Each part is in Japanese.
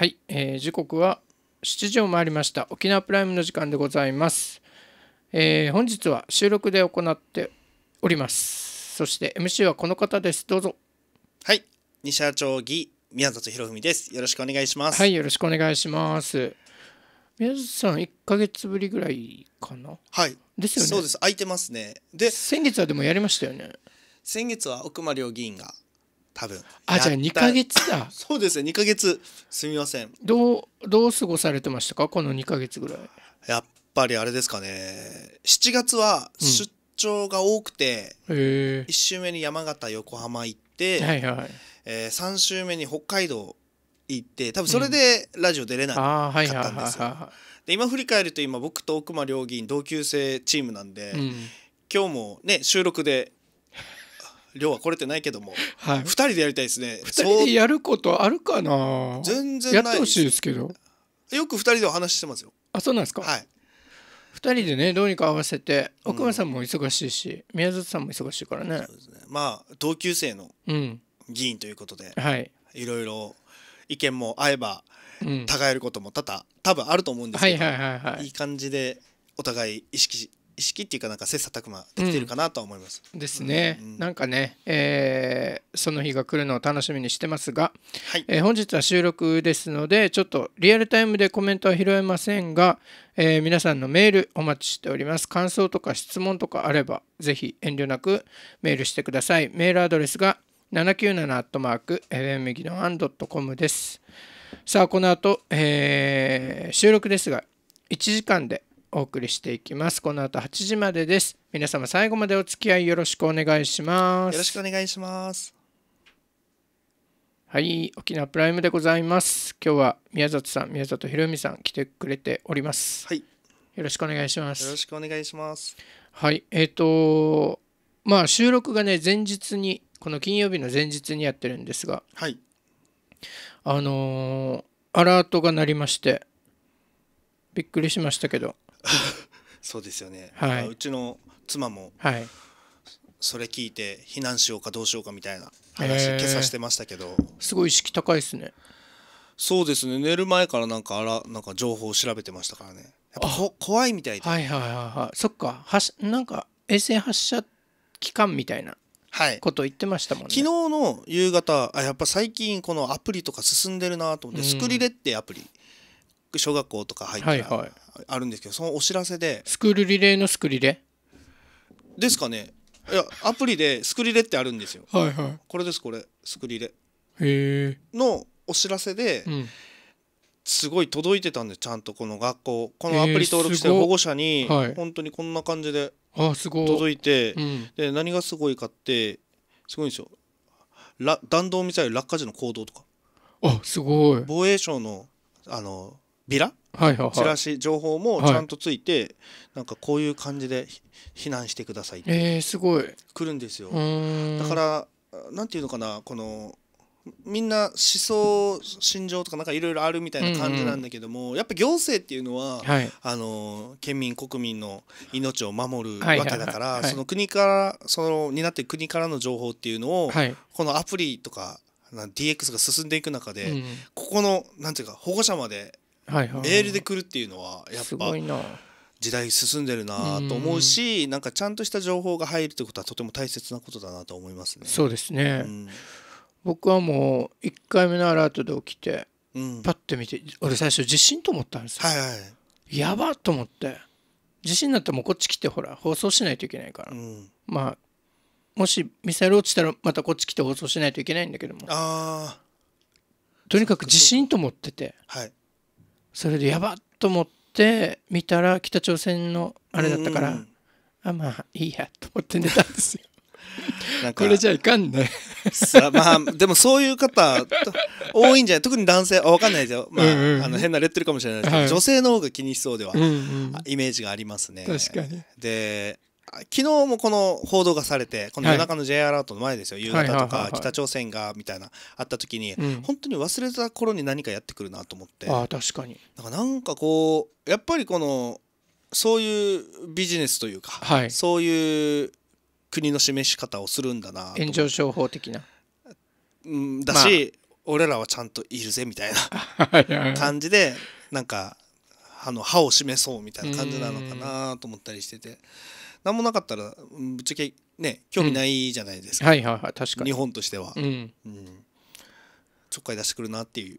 はい、えー、時刻は7時を回りました。沖縄プライムの時間でございます。えー、本日は収録で行っております。そして MC はこの方です。どうぞ。はい、西社長議宮里博文です。よろしくお願いします。はい、よろしくお願いします。宮里さん1か月ぶりぐらいかな。はい。ですよね。そうです。空いてますね。で、先月はでもやりましたよね。先月は奥間良議員が多分あじゃあ2ヶ月だ そうですね2か月すみませんどうどう過ごされてましたかこの2か月ぐらいやっぱりあれですかね7月は出張が多くて、うん、1週目に山形横浜行って、はいはいえー、3週目に北海道行って多分それでラジオ出れなかったんですよ、うん、で今振り返ると今僕と奥間両議員同級生チームなんで、うん、今日もね収録で量は来れてないけども、はい、2人でやりたいですね2人でやることあるかな全然やってほしいですけどよく2人でお話してますよあそうなんですかはい2人でねどうにか合わせて奥村さんも忙しいし、うん、宮里さんも忙しいからね、ね、まあ同級生の議員ということで、うん、はい、いろいろ意見も合えば違えることも多々多分あると思うんですけど、はいはいはいはい、いい感じでお互い意識し意識っていうかなんか切磋琢磨できてるかなと思います。うん、ですね、うんなんかね、えー、その日が来るのを楽しみにしてますが、はい、えー、本日は収録ですのでちょっとリアルタイムでコメントは拾えませんが、えー、皆さんのメールお待ちしております。感想とか質問とかあればぜひ遠慮なくメールしてください。メールアドレスが 797-fm ギノ o ンドットコムです。さあこの後、えー、収録ですが1時間でお送りしていきます。この後8時までです。皆様最後までお付き合いよろしくお願いします。よろしくお願いします。はい、沖縄プライムでございます。今日は宮里さん、宮里ひろみさん来てくれております。はい。よろしくお願いします。よろしくお願いします。はい、えっ、ー、とまあ収録がね前日にこの金曜日の前日にやってるんですが、はい。あのー、アラートが鳴りまして。びっくりしましたけど そうですよね、はい、うちの妻も、はいそれ聞いて避難しようかどうしようかみたいな話今朝してましたけどすごい意識高いですねそうですね寝る前からなんかあらなんか情報を調べてましたからねやっぱ怖いみたいではいはいはいはいそっかはしなんか衛星発射期間みたいなこと言ってましたもんね、はい、昨日の夕方あやっぱ最近このアプリとか進んでるなと思って、うん、スクリレってアプリ小学校とか入ったら、はいはい、あるんですけどそのお知らせでスクールリレーのスクリレですかねいやアプリでスクリレってあるんですよはいはいこれですこれスクリレえのお知らせでうんすごい届いてたんでちゃんとこの学校このアプリ登録してる保護者にはい本当にこんな感じであすごい届いてうんで何がすごいかってすごいんですよら弾道ミサイル落下時の行動とかあすごい防衛省のあのビラチラシ情報もちゃんとついて、はい、なんかこういう感じで避難してくださいってえー、すごい来るんですよだからなんていうのかなこのみんな思想心情とかなんかいろいろあるみたいな感じなんだけども、うんうん、やっぱ行政っていうのは、はい、あの県民国民の命を守るわけだから、はい、その国からその担って国からの情報っていうのを、はい、このアプリとか DX が進んでいく中で、うん、ここのなんていうか保護者まではいはい、メールで来るっていうのはやっぱ時代進んでるなと思うし、うん、なんかちゃんとした情報が入るってことはとても大切なことだなと思いますね。そうですね、うん、僕はもう1回目のアラートで起きて、うん、パッて見て俺最初地震と思ったんですよ。はいはい、やばと思って地震になったらもうこっち来てほら放送しないといけないから、うん、まあもしミサイル落ちたらまたこっち来て放送しないといけないんだけどもとにかく地震と思ってて、はい、それでやばっと思って見たら北朝鮮のあれだったから、うん、あまあいいやと思って寝たんですよ。なんかこれじゃいかんねさまあでもそういう方多いんじゃない特に男性は分かんないですよ、まあ、うんうん、あの変なレッテルかもしれないですけど、はい、女性の方が気にしそうでは、うんうん、イメージがありますね。確かにで昨日もこの報道がされてこの夜中の J アラートの前ですよ、夕方とか北朝鮮がみたいなあった時に、本当に忘れた頃に何かやってくるなと思ってあ確かにかなんかこうやっぱりこのそういうビジネスというか、はい、そういう国の示し方をするんだな炎上商法的な、うん、だし、まあ、俺らはちゃんといるぜみたいな 感じでなんかあの歯を示そうみたいな感じなのかなと思ったりしてて。何もなかったらぶっちゃけね興味ないじゃないですか、うん、はいはいはい確かに日本としては、うん、うん、ちょっかい出してくるなっていう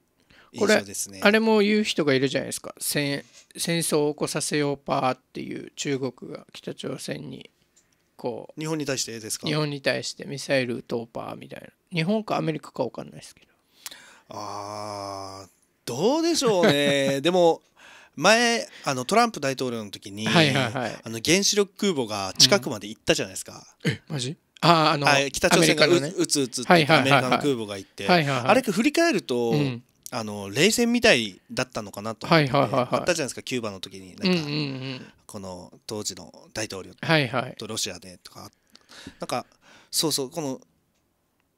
印象ですねあれも言う人がいるじゃないですか戦戦争を起こさせようパーっていう中国が北朝鮮にこう日本に対してですか日本に対してミサイル撃とうパーみたいな日本かアメリカか分かんないですけどああどうでしょうね でも前あのトランプ大統領の時に、はいはいはい、あの原子力空母が近くまで行ったじゃないですか。うん、えマジああの北朝鮮がう,、ね、うつうつってアメリカの空母が行って、はいはいはい、あれ振り返ると、うん、あの冷戦みたいだったのかなとはいはいはいはい、あったじゃないですかキューバの時になんか、うんうんうん、この当時の大統領とロシアでとか、なんかそうそうこの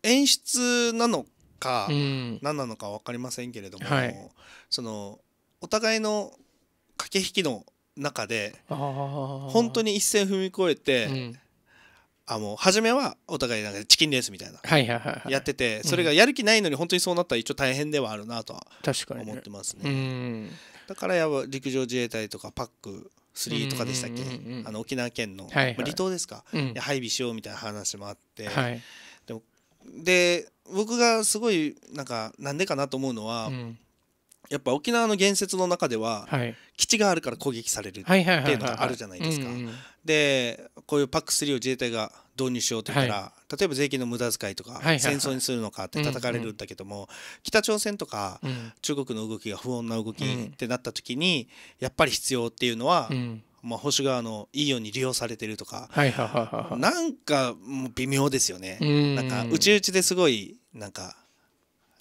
演出なのか、うん、何なのか分かりませんけれども、はい、そのお互いの駆け引きの中で本当に一線踏み越えて、うん、あの初めはお互いなんかチキンレースみたいなやっててそれがやる気ないのに本当にそうなったら一応大変ではあるなとは思ってますね、だからや陸上自衛隊とかパック3とかでしたっけ、うんうん、あの沖縄県の、はいはい、離島ですか、うん、配備しようみたいな話もあって、はい、で僕がすごいなんかなんでかなと思うのは、うやっぱ沖縄の言説の中では、はい、基地があるから攻撃されるっていうのがあるじゃないですか。でこういう PAC3 を自衛隊が導入しようというたら、はい、例えば税金の無駄遣いとか、戦争にするのかって叩かれるんだけども、北朝鮮とか、中国の動きが不穏な動きってなった時に、やっぱり必要っていうのは。うんまあ、保守側のいいように利用されてるとか、なんかもう微妙ですよね。なんかうちうちですごいなんか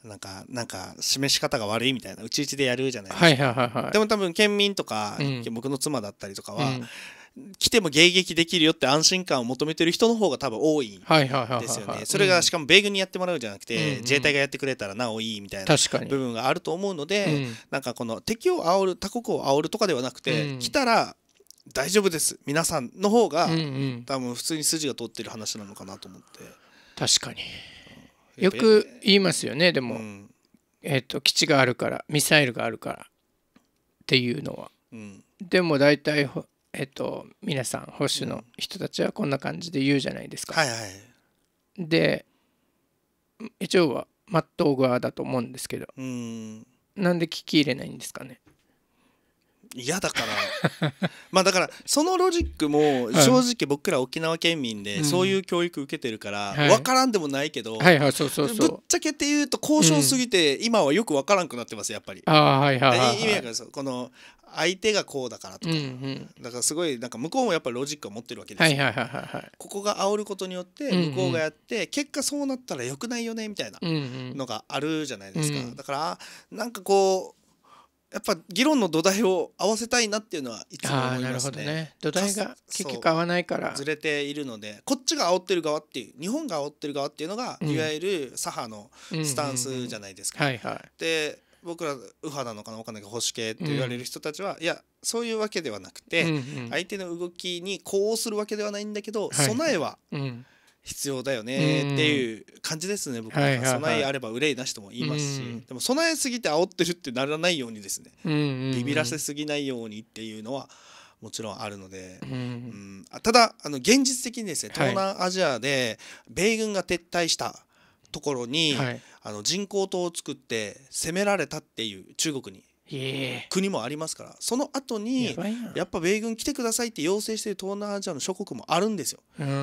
なんかなんか示し方が悪いみたいなうちうちでやるじゃないですか、はいはいはい、でも多分県民とか、うん、僕の妻だったりとかは、うん、来ても迎撃できるよって安心感を求めてる人の方が多分多いですよねそれがしかも米軍にやってもらうじゃなくて、うん自衛隊がやってくれたらなおいいみたいな部分があると思うので、うん、なんかこの敵を煽る他国を煽るとかではなくて、来たら大丈夫です皆さんの方が、うんうん、多分普通に筋が通ってる話なのかなと思って。確かによく言いますよねでも、うん、えっと、基地があるからミサイルがあるからっていうのは、うん、でも大体、えっと、皆さん保守の人たちはこんな感じで言うじゃないですか。はいはい、で一応はまっとう側だと思うんですけど、うん、なんで聞き入れないんですかね嫌だから まあだからそのロジックも正直僕ら沖縄県民でそういう教育受けてるから分からんでもないけどぶっちゃけて言うと交渉すぎて今はよく分からんくなってますやっぱり。意味がこの相手がこうだからとか、うんうん、だからすごいなんか向こうもやっぱりロジックを持ってるわけですよ、ここが煽ることによって向こうがやって、結果そうなったらよくないよねみたいなのがあるじゃないですか、うんうん、だからなんかこうやっぱ議論の土台を合わせたいなっていうのはいつも思いますね。なるほどね土台が結局合わないからずれているのでこっちが煽ってる側っていう日本が煽ってる側っていうのが、うん、いわゆる左派のスタンスじゃないですか。で僕ら右派なのかな分かんないけど保守系って言われる人たちは、うん、いやそういうわけではなくて、うんうん、相手の動きに呼応するわけではないんだけど、はい、備えは、うん必要だよねっていう感じですね、僕は備えあれば憂いなしとも言いますし、でも備えすぎて煽ってるってならないようにですね、ビビらせすぎないようにっていうのはもちろんあるので、うん、ただあの現実的にですね東南アジアで米軍が撤退したところに、あの人工島を作って攻められたっていう中国に国もありますからその後にやっぱ米軍来てくださいって要請してる東南アジアの諸国もあるんですよ。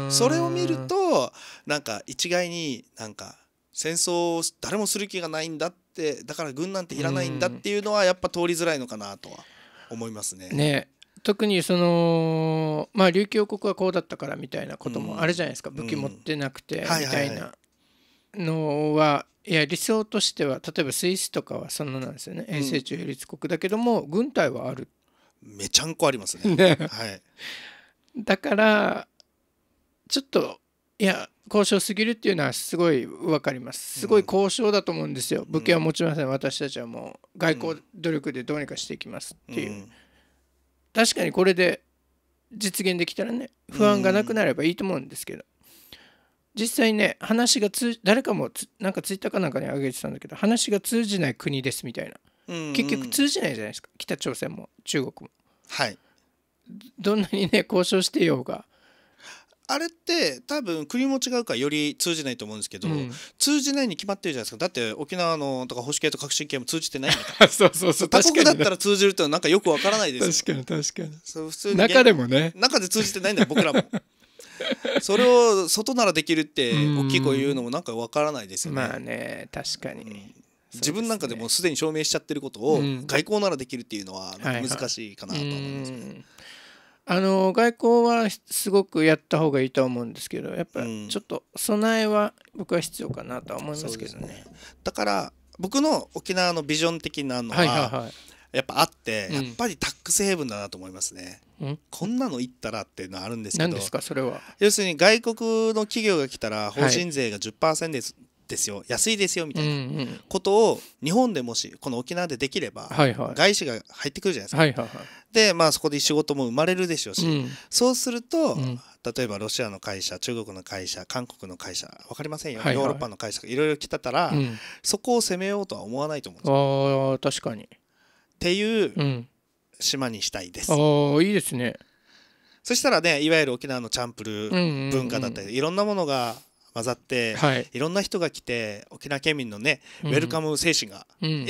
それを見るとなんか一概になんか戦争を誰もする気がないんだってだから軍なんていらないんだっていうのはやっぱ通りづらいのかなとは思いますね。ね特にそのまあ琉球王国はこうだったからみたいなこともあるじゃないですか、武器持ってなくてみたいなのはいや理想としては例えばスイスとかはそんななんですよね永世中立国だけども、軍隊はあるめちゃんこありますね はい、だからちょっといや交渉すぎるっていうのはすごい分かりますすごい交渉だと思うんですよ、うん、武器は持ちません私たちはもう外交努力でどうにかしていきますっていう、うん、確かにこれで実現できたらね不安がなくなればいいと思うんですけど、実際ね話が通誰かもなんかツイッターかなんかに上げてたんだけど話が通じない国ですみたいな、うんうん、結局通じないじゃないですか北朝鮮も中国も。はいどんなにね交渉してようが。あれって多分国も違うからより通じないと思うんですけど、うん、通じないに決まってるじゃないですかだって沖縄のとか保守系と革新系も通じてないみたいなそうそうそう他国だったら通じるってなんかよくわからないです確かに確かにそう普通に中でもね中で通じてないんだ僕らも それを外ならできるって大きい声言うのもなんかわからないですよね。まあね確かに、ね、自分なんかでもすでに証明しちゃってることを外交ならできるっていうのは難しいかなと思います、ね、はいはい、あの外交はすごくやった方がいいと思うんですけどやっぱちょっと備えは僕は必要かなとは思いますけどねね、だから僕の沖縄のビジョン的なのは,、やっぱあって、やっぱりタックスヘブンだなと思いますね。こんなの言ったらっていうのはあるんですけどですかそれは要するに外国の企業が来たら法人税が10%です、はいですよ安いですよみたいなことを日本でもしこの沖縄でできれば外資が入ってくるじゃないですか。でまあそこで仕事も生まれるでしょうし、うん、そうすると、うん、例えばロシアの会社中国の会社韓国の会社分かりませんよ、はいはい、ヨーロッパの会社いろいろ来てたら、うん、そこを攻めようとは思わないと思うんですよ。あ確かにっていう島にしたいです。ああいいですね。そしたらねいわゆる沖縄のチャンプル文化だったり、うんうん、いろんなものが混ざって、はい、いろんな人が来て沖縄県民のね、うん、ウェルカム精神が、うんうん、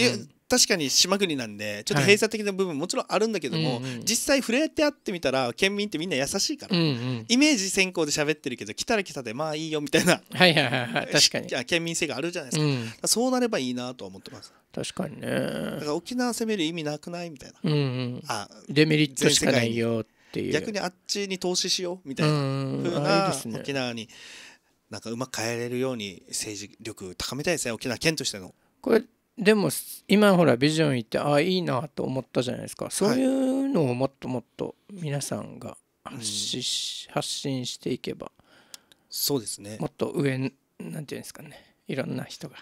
確かに島国なんでちょっと閉鎖的な部分もちろんあるんだけども、はい、実際触れて会ってみたら県民ってみんな優しいから、うんうん、イメージ先行で喋ってるけど来たら来たでまあいいよみたいな、はいはいはい 確かに県民性があるじゃないですかうん、かそうなればいいなと思ってます確かにねだから沖縄攻める意味なくないみたいな、うんうん、あデメリットしかないよっていう逆にあっちに投資しようみたいなふうな、沖縄になんかうまく変えれるように政治力高めたいですね沖縄県としての。これでも今ほらビジョン行ってああいいなと思ったじゃないですかそういうのをもっともっと皆さんが発信,、発信していけばそうですねもっと上なんていうんですかねいろんな人が。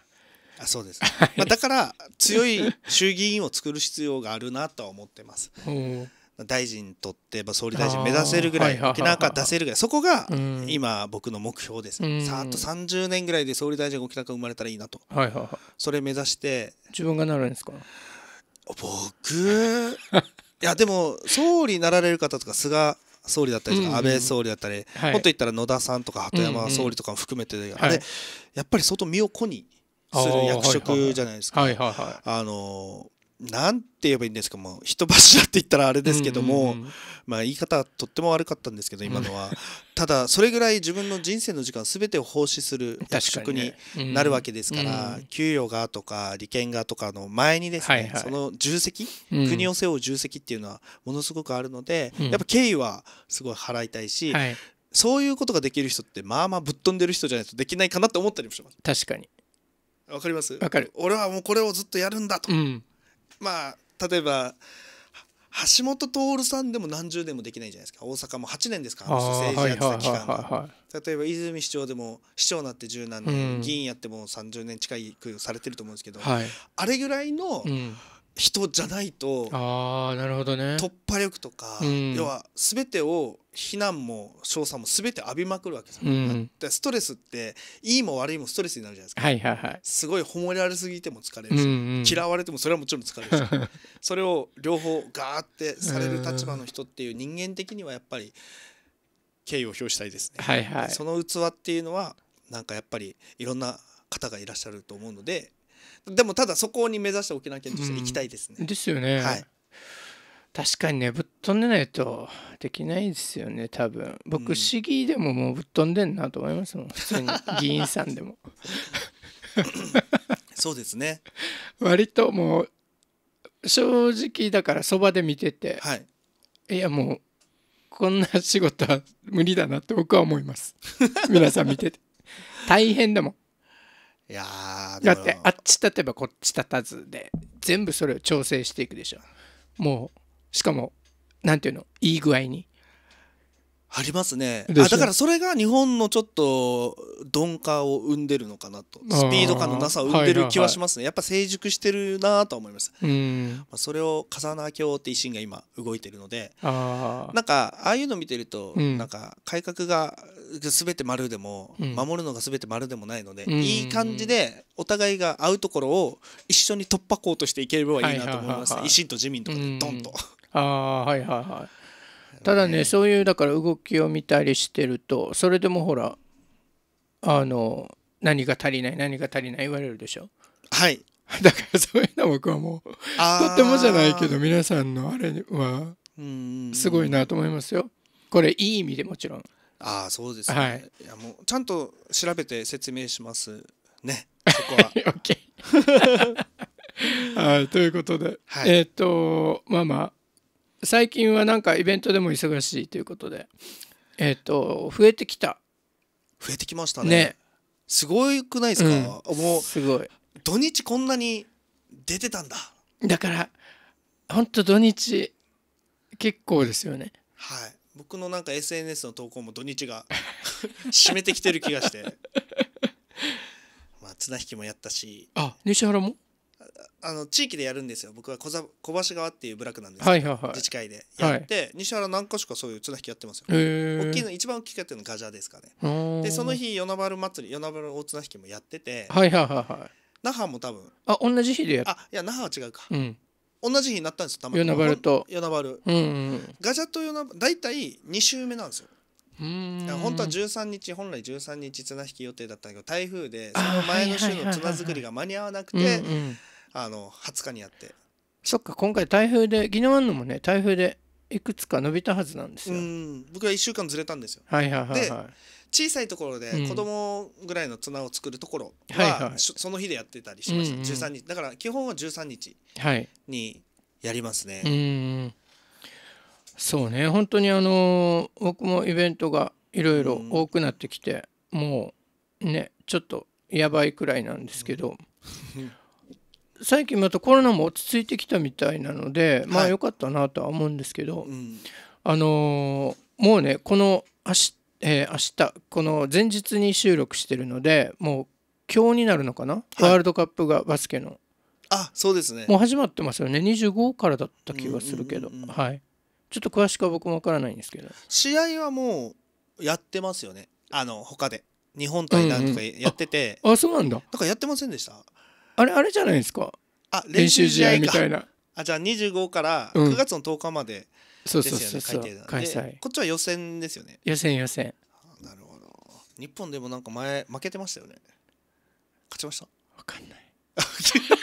あそうです、まあ、だから強い衆議院を作る必要があるなとは思ってます。大臣とって、まあ、総理大臣目指せるぐらい沖縄から出せるぐらいそこが今僕の目標ですうん、さっと30年ぐらいで総理大臣が沖縄から生まれたらいいなと、はいはいはい、それ目指して自分がなるんですか僕いやでも総理になられる方とか菅総理だったりとか、安倍総理だったり、はい、もっと言ったら野田さんとか鳩山総理とかも含めて、うんうん、で、はい、やっぱり相当身を粉にする役職じゃないですか。あ、のんて言えばいいんですかもう人柱って言ったらあれですけども、まあ、言い方はとっても悪かったんですけど今のは、ただそれぐらい自分の人生の時間全てを奉仕する役職になるわけですから、給与がとか利権がとかの前にですね、その重責、国を背負う重責っていうのはものすごくあるので、やっぱ敬意はすごい払いたいし、そういうことができる人ってまあまあぶっ飛んでる人じゃないとできないかなって思ったりもします。確かにわかりますわかる俺はもうこれをずっとやるんだと、うん、まあ例えば橋本徹さんでも何十年もできないじゃないですか大阪も8年ですか政治やってた期間が例えば泉市長でも市長になって十何年、うん、議員やっても30年近いくされてると思うんですけど、はい、あれぐらいの人じゃないと、うん、あなるほどね突破力とか、うん、要は全てを非難も称賛も全て浴びまくるわけですうん、ストレスっていいも悪いもストレスになるじゃないですか、はいはいはい、すごい褒められすぎても疲れるし、うんうん、嫌われてもそれはもちろん疲れるし それを両方ガーってされる立場の人っていう人間的にはやっぱり敬意を表したいですね、はいはい、その器っていうのはなんかやっぱりいろんな方がいらっしゃると思うのででもただそこに目指して沖縄県として行きたいですね。うん、ですよね。はい確かにね舞飛んでないとできないですよね多分僕、うん、市議でももうぶっ飛んでんなと思いますもん普通に議員さんでも そうですね割ともう正直だからそばで見てて、はい、いやもうこんな仕事は無理だなって僕は思います皆さん見てて大変だもんいやだってあっち立てばこっち立たずで全部それを調整していくでしょもうしかもなんていうのいい具合にありますねあだからそれが日本のちょっと鈍化を生んでるのかなとスピード感のなさを生んでる気はしますね、はいはいはい、やっぱ成熟してるなと思いますたまあ、それを風穴教って維新が今動いてるのでなんかああいうの見てると、うん、なんか改革が全て丸でも、うん、守るのが全て丸でもないので、うん、いい感じでお互いが合うところを一緒に突破口としていければいいなと思います、ね、維、は、新、いはい、と自民とかでドンと。ああはいはいはい。ただね、ね、そういうだから動きを見たりしてるとそれでもほらあの何が足りない何が足りない言われるでしょ。はい。だからそういうの僕はもうとってもじゃないけど皆さんのあれはすごいなと思いますよ。これいい意味でもちろん。ああそうですね。はい、いやもうちゃんと調べて説明しますね。そこは。はいということで、はい、えっ、ー、とまあまあ最近はなんかイベントでも忙しいということで、えっ、ー、と、増えてきた。増えてきましたね。ねすごいくないですか、うん、もう、すごい。土日こんなに出てたんだ。だから、ほんと土日、結構ですよね。はい。僕のなんか SNS の投稿も土日が 締めてきてる気がして。まあ、綱引きもやったし。あ、西原もあの地域でやるんですよ僕は小小橋川っていう部落なんですけど、はいはいはい、自治会でやって、はい、西原何か所かそういう綱引きやってますよ大きいの一番大きくやってるのガジャですかねでその日与那原祭り与那原大綱引きもやってて、はいはいはい那覇も多分あ同じ日でやるあいや那覇は違うか、うん、同じ日になったんですよたまに与那原と与那原、うんうん、ガジャと与那原大体2週目なんですよ本当は13日本来13日綱引き予定だったんけど台風でその前の週の綱作りが間に合わなくて、はいはいはいはい、あの20日にやってそっか今回台風で宜野湾のもね台風でいくつか伸びたはずなんですよ僕は1週間ずれたんですよはいはいはい、はい、小さいところで子供ぐらいの綱を作るところは、うん、その日でやってたりしました、うんうん、13日だから基本は13日にやりますね、はい、うそうね本当にあのー、僕もイベントがいろいろ多くなってきて、うん、もうねちょっとやばいくらいなんですけど、うん最近またコロナも落ち着いてきたみたいなので、まあ良かったなとは思うんですけど、うん、あのー、もうねこの明し、えー、明日この前日に収録してるのでもう今日になるのかな、はい、ワールドカップがバスケのあそうですねもう始まってますよね25からだった気がするけど、はいちょっと詳しくは僕もわからないんですけど試合はもうやってますよねあの他で日本対なんとかやってて、うんうん、あそうなんだんかやってませんでしたあれあれじゃないですかあ練習試合みたいなあじゃあ25から9月の10日まで、そうそうそうそう開催こっちは予選ですよね予選予選なるほど日本でもなんか前負けてましたよね勝ちました分かんない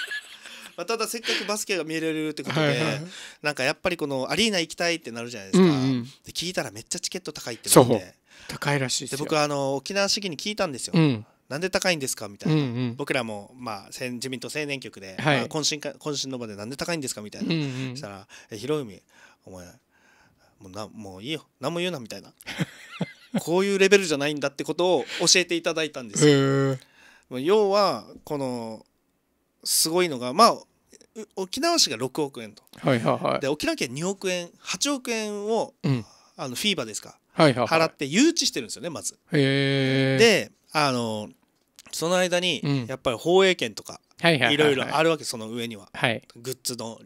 まあ、ただせっかくバスケが見れるってことで、はいはい、なんかやっぱりこのアリーナ行きたいってなるじゃないですか、うんうん、で聞いたらめっちゃチケット高いってなって高いらしいで僕あの沖縄市議に聞いたんですよ、うん、なんで高いんですかみたいな、うんうん、僕らも、まあ、自民党青年局で、はいまあ、懇親懇親の場でなんで高いんですかみたいな、うんうん、したら「ひろゆみお前もうなもういいよ何も言うな」みたいな こういうレベルじゃないんだってことを教えていただいたんですよ。要はこのすごいのがまあ沖縄市が6億円と、はいはいはい、で沖縄県2億円8億円を、うん、あのフィーバーですか、はいはいはい、払って誘致してるんですよねまず。えであのその間にやっぱり放映権とかいろいろあるわけその上には、グッズの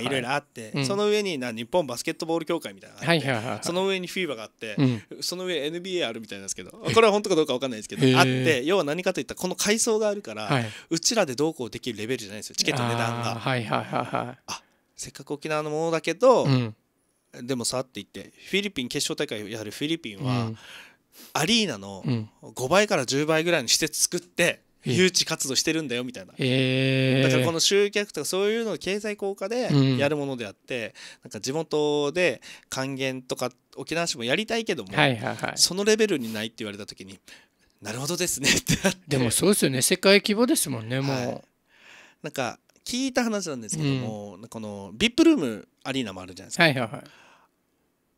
いろいろあって、その上にな日本バスケットボール協会みたいなその上にフィーバーがあって、その上 NBA あるみたいなんですけど これは本当かどうか分かんないですけど、あって要は何かといったらこの階層があるから、うちらでどうこうできるレベルじゃないですよチケット値段が。はいはい、せっかく沖縄のものだけど、でもさって言ってフィリピン決勝大会やはりフィリピンは。アリーナの5倍から10倍ぐらいの施設作って誘致活動してるんだよみたいな、えー、だからこの集客とかそういうのを経済効果でやるものであって、うん、なんか地元で還元とか沖縄市もやりたいけども、はいはいはい、そのレベルにないって言われた時になるほどですねってなってでもそうですよね世界規模ですもんねもう、はい、なんか聞いた話なんですけども、うん、この VIP ルームアリーナもあるじゃないですか、はいはいはい、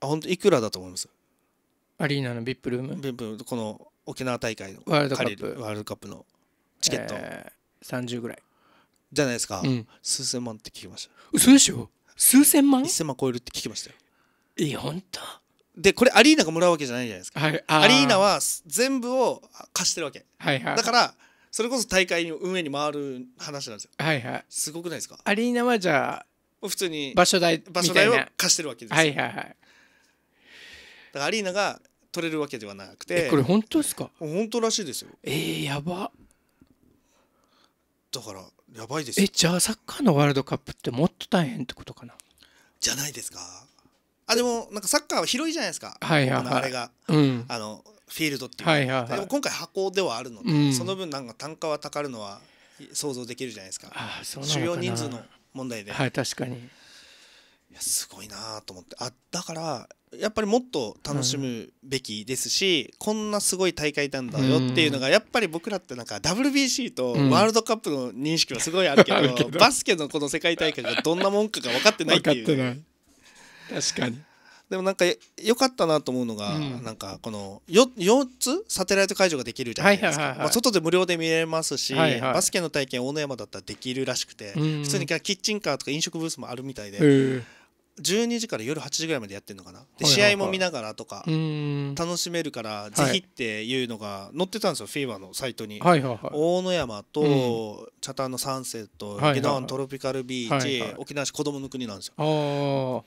あ本当いくらだと思いますアリーナの VIP ルームこの沖縄大会のワールドカップワールドカップのチケット、えー、30ぐらいじゃないですか、うん数千万って聞きました嘘でしょ数千万1000万超えるって聞きましたよえ本当でこれアリーナがもらうわけじゃないじゃないですかはいアリーナは全部を貸してるわけはいはいだからそれこそ大会の運営に回る話なんですよはいはいすごくないですかアリーナはじゃあ普通に場所代み場所代を貸してるわけですよ、はいはいはいだからアリーナが取れるわけではなくてこれ本当ですか本当らしいですよえー、やばだからやばいですよえじゃあサッカーのワールドカップってもっと大変ってことかなじゃないですかあでもなんかサッカーは広いじゃないですか、はいはい、あれが、うん、あのフィールドっていう、はいはい、でも今回箱ではあるので、うん、その分なんか単価はたかるのは想像できるじゃないですかああそ主要人数の問題ではい確かにいやすごいなと思ってあだからやっぱりもっと楽しむべきですし、こんなすごい大会なんだよっていうのがやっぱり僕らってなんか WBC とワールドカップの認識はすごいあるけど,、バスケのこの世界大会がどんなもんかが分かってないっていう。確かにでもなんか良かったなと思うのが、うん、なんかこの 4, 4つサテライト会場ができるじゃないですか、まあ、外で無料で見れますし、はいはい、バスケの体験大野山だったらできるらしくて、うん、普通にキッチンカーとか飲食ブースもあるみたいで。12時から夜8時ぐらいまでやってるのかな、で試合も見ながらとか楽しめるからぜひっていうのが載ってたんですよ、フィーバーのサイトに、大野山と、タ谷のサンセット、はいのトロピカルビーチ、沖縄市こどもの国なんですよ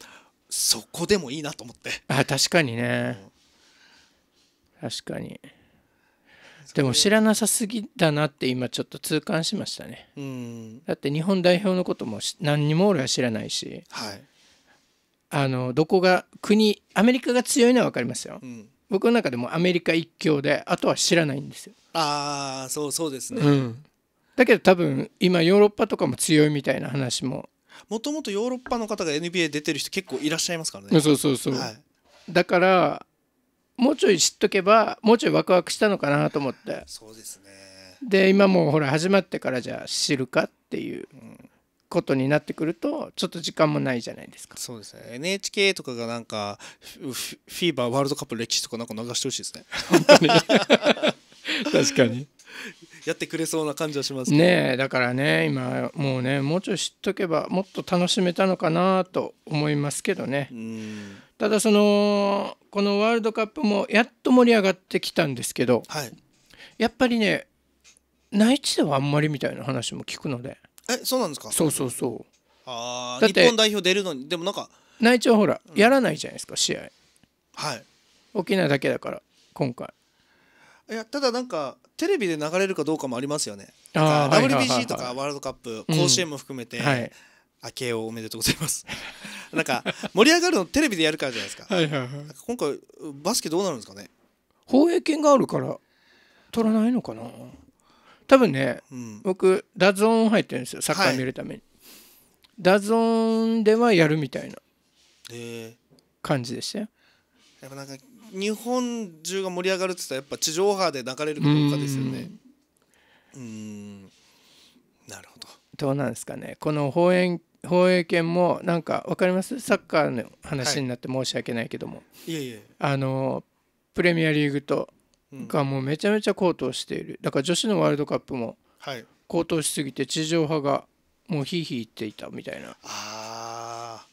そこでもいいなと思ってあ確かにね、確かにでも知らなさすぎだなって今ちょっと痛感しましたね、だって日本代表のことも何にも俺は知らないし、はいあのどこが国アメリカが強いのは分かりますよ、うん、僕の中でもアメリカ一強であとは知らないんですよああそうそうですね、うん、だけど多分今ヨーロッパとかも強いみたいな話ももともとヨーロッパの方が NBA 出てる人結構いらっしゃいますからねそうそうそう、はい、だからもうちょい知っとけばもうちょいワクワクしたのかなと思ってそうですねで今もうほら始まってからじゃあ知るかっていう、うんことになってくるとちょっと時間もないじゃないですかそうですね NHK とかがなんかフィーバーワールドカップ歴史とかなんか流してほしいですね 確かにやってくれそうな感じはしますねねだからね今もうねもうちょっと知っとけばもっと楽しめたのかなと思いますけどねただそのこのワールドカップもやっと盛り上がってきたんですけど、はい、やっぱりね内地ではあんまりみたいな話も聞くのでえそうなんですかそうそうそうああ日本代表出るのにでもなんか内調ほら、うん、やらないじゃないですか試合はい沖縄だけだから今回いやただなんかテレビで流れるかどうかもありますよね WBC とかワールドカップ、甲子園も含めて、うん、はい明けおおめでとうございます なんか盛り上がるのテレビでやるからじゃないですかはいはい、はい、今回バスケどうなるんですかね放映権があるから取らないのかな多分ね、うん、僕ダゾーン入ってるんですよサッカー見るために、はい、ダゾーンではやるみたいな感じでしたよ、やっぱなんか日本中が盛り上がるっつったらやっぱ地上波で流れるかどうかですよねうんなるほどどうなんですかねこの放映放映権もなんか分かりますサッカーの話になって申し訳ないけども、はい、いえいえあのプレミアリーグとがもうめちゃめちゃ高騰しているだから女子のワールドカップも高騰しすぎて地上波がもうひいひい言っていたみたいなあ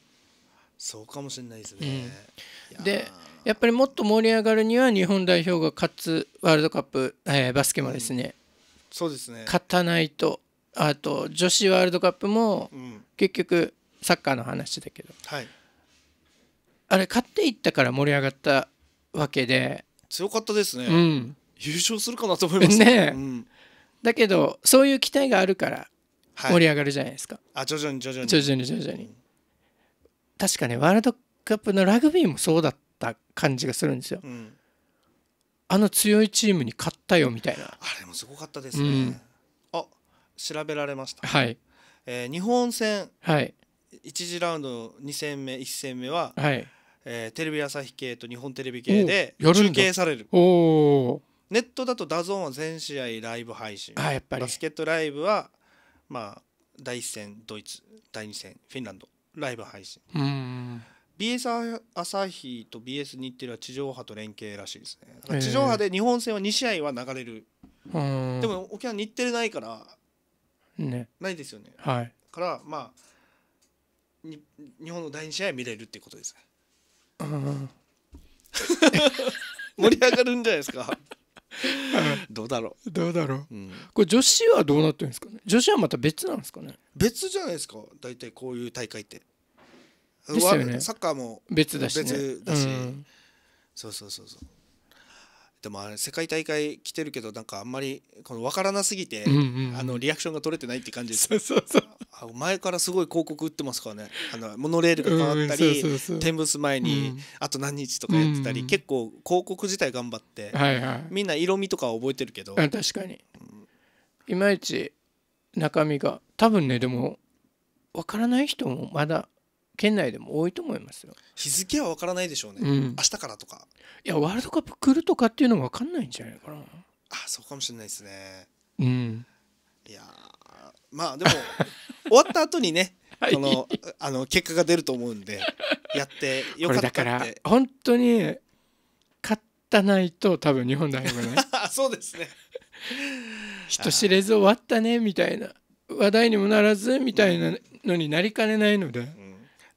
そうかもしれないですね、うん、でやっぱりもっと盛り上がるには日本代表が勝つワールドカップ、えー、バスケもですね、うん、そうですね勝たないとあと女子ワールドカップも、結局サッカーの話だけど、うんはい、あれ勝っていったから盛り上がったわけで強かったですね、うん、優勝するかなと思いますね、ねうん、だけどそういう期待があるから盛り上がるじゃないですか、はい、あ徐々に徐々に徐々に徐々に、うん、確かねワールドカップのラグビーもそうだった感じがするんですよ、あの強いチームに勝ったよみたいなあれもすごかったですね、あ調べられましたはい、えー、日本戦、はい、1次ラウンド2戦目1戦目は、はいえー、テレビ朝日系と日本テレビ系で中継されるネットだとダゾーンは全試合ライブ配信あやっぱりバスケットライブは、まあ、第1戦ドイツ第2戦フィンランドライブ配信うん BS 朝日と BS 日テレは地上波と連携らしいですね地上波で日本戦は2試合は流れる、えー、でも沖縄日テレないからねないですよね、はい、からまあ日本の第2試合見れるっていうことですね盛り上がるんじゃないですかどうだろうどうだろう、うん、これ女子はどうなってるんですかね女子はまた別なんですかね別じゃないですか大体こういう大会ってですよねサッカーも別だし、ね、別だし、うん、そうそうそうそうでもあれ世界大会来てるけどなんかあんまりこの分からなすぎて、あのリアクションが取れてないって感じです前からすごい広告売ってますからねあのモノレールが変わったり天物前に、あと何日とかやってたり、結構広告自体頑張って、はいはい、みんな色味とかは覚えてるけど確かに、いまいち中身が多分ねでも分からない人もまだ県内でも多いと思いますよ日付は分からないでしょうね、うん、明日からとかいやワールドカップ来るとかっていうのが分かんないんじゃないかなあそうかもしれないですねうんいやまあでも終わった後にねそ の、あの結果が出ると思うんでやってよかったってこれだから本当に勝たないと多分日本代表がね そうですね人知れず終わったねみたいな話題にもならずみたいなのになりかねないので、うん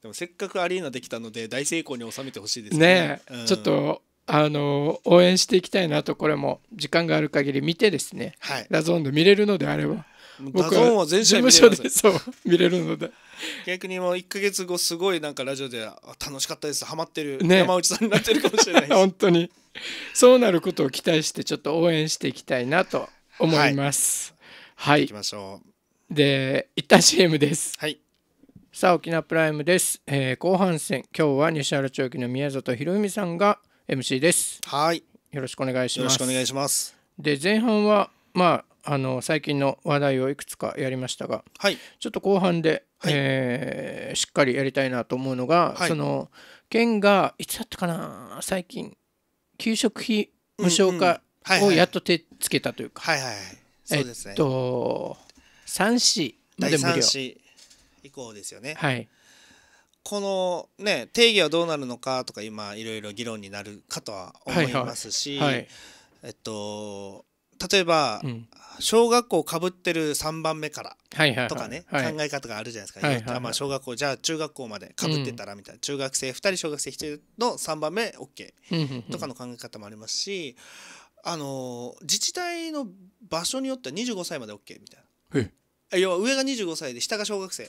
でもせっかくアリーナできたので大成功に収めてほしいですね。ね、うん、ちょっとあの応援していきたいなとこれも時間がある限り見てですね、はい、ラゾーンで見れるのであれば僕は事務所でそう見れるので逆にもう1か月後すごいなんかラジオで楽しかったですハマってる、ね、山内さんになってるかもしれない 本当にそうなることを期待してちょっと応援していきたいなと思いますはい、はい、きましょうで一旦 CM ですはいさあ沖縄プライムです、えー、後半戦今日は西原町駅の宮里博美さんが MC ですはいよろしくお願いしますよろしくお願いしますで前半はまああの最近の話題をいくつかやりましたが、はい、ちょっと後半で、はい、えー、しっかりやりたいなと思うのが、はい、その県がいつだったかな最近給食費無償化をやっと手つけたというか、はいはい、はいはい、はい、そうですね、えっと3市まで無料市以降ですよね。はい、このね定義はどうなるのかとか今いろいろ議論になるかとは思いますし、はいはい、えっと例えば、うん、小学校かぶってる3番目からとかね、はいはいはい、考え方があるじゃないですか、はいはいはい、まあ、小学校じゃあ中学校までかぶってたらみたいな、うん、中学生2人小学生1人の3番目 OK とかの考え方もありますし、あの自治体の場所によっては25歳まで OK みたいな。要は上が25歳で下が小学生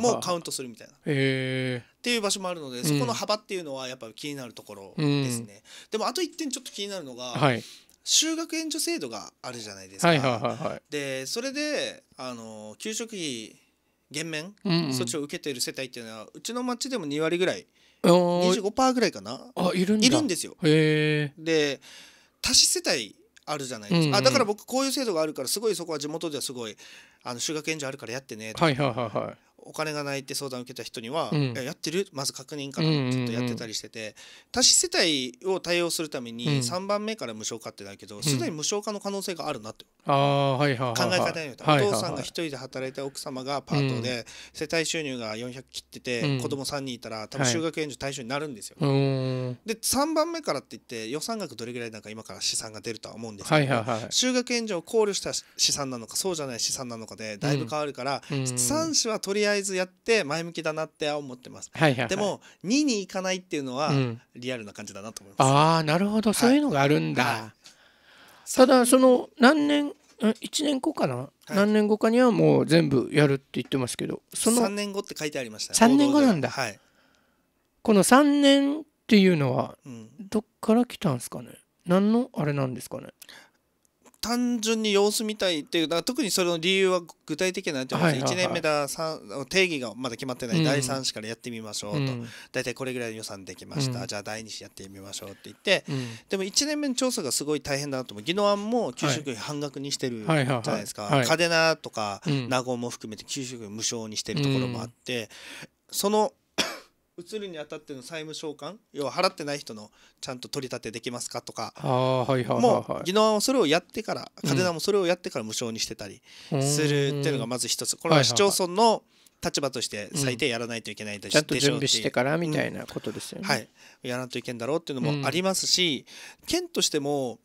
もカウントするみたいな、へえ。っていう場所もあるので、そこの幅っていうのはやっぱ気になるところですね、でもあと1点ちょっと気になるのが、はい、就学援助制度があるじゃないですか、はいはいはいはい、でそれであの給食費減免、措置を受けている世帯っていうのはうちの町でも2割ぐらい25%ぐらいかなあいるんいるんですよで多子世帯あるじゃないですか、あだから僕こういう制度があるからすごいそこは地元ではすごいあの修学援助あるからやってねとか、はいはいはいはい、お金がないって相談を受けた人には、うん、やってるまず確認からちょっとやってたりしてて、多子世帯を対応するために3番目から無償化ってなるけどすで、に無償化の可能性があるなって考え方によってお父さんが1人で働いた奥様がパートで世帯収入が400切ってて子供3人いたら多分就学援助対象になるんですよ。で3番目からって言って予算額どれぐらいなんか今から試算が出るとは思うんですけど就学援助を考慮した試算なのかそうじゃない試算なのかでだいぶ変わるから3子はとりあえずえずやって前向きだなって思ってます、はいはいはい、でも2に行かないっていうのはリアルな感じだなと思います、うん、ああなるほど、そういうのがあるんだ、はい、ただその何年1年後かな、はい、何年後かにはもう全部やるって言ってますけどその3年後って書いてありました3年後なんだ、はい、この3年っていうのはどっから来たんですかね、何のあれなんですかね単純に様子見たいっていうだ特にそれの理由は具体的なっはいはい、1年目だ定義がまだ決まってない、うん、第3子からやってみましょうと、うん、大体これぐらいの予算できました、うん、じゃあ第2子やってみましょうって言って、でも1年目の調査がすごい大変だなと思う宜野湾も給食費半額にしてるじゃないですか、嘉手納とか名護も含めて給食費無償にしてるところもあって、その移るにあたっての債務償還要は払ってない人のちゃんと取り立てできますかとかもう宜野湾はそれをやってから嘉手納もそれをやってから無償にしてたりするっていうのがまず一つこれは市町村の立場として最低やらないといけないでしょうって準備してからみたいなことですよね、やらないといけんだろうっていうのもありますし、県としても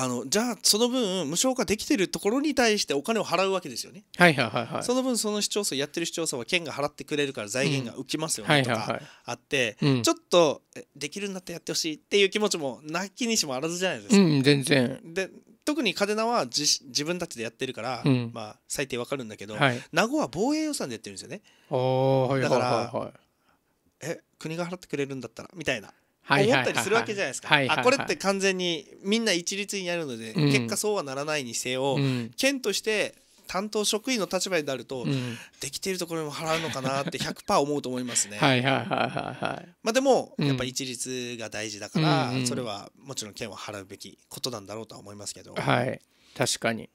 あのじゃあその分無償化できてるところに対してお金を払うわけですよね。はいはいはいはい、その分その市町村やってる市町村は県が払ってくれるから財源が浮きますよねとかあって、ちょっとできるんだったらやってほしいっていう気持ちもなきにしもあらずじゃないですか。うん、全然で特に嘉手納は自自分たちでやってるから、うん、まあ、最低わかるんだけど、はい、名護は防衛予算でやってるんですよね。はい、だから、はいはいはい、え国が払ってくれるんだったらみたいな。思ったりするわけじゃないですか、あこれって完全にみんな一律にやるので、結果そうはならないにせよ、県として担当職員の立場になると、できているところにも払うのかなって100%思うと思いますね。はいはいはいはい。まあでも、やっぱり一律が大事だから、それはもちろん県は払うべきことなんだろうとは思いますけど。はい確かに、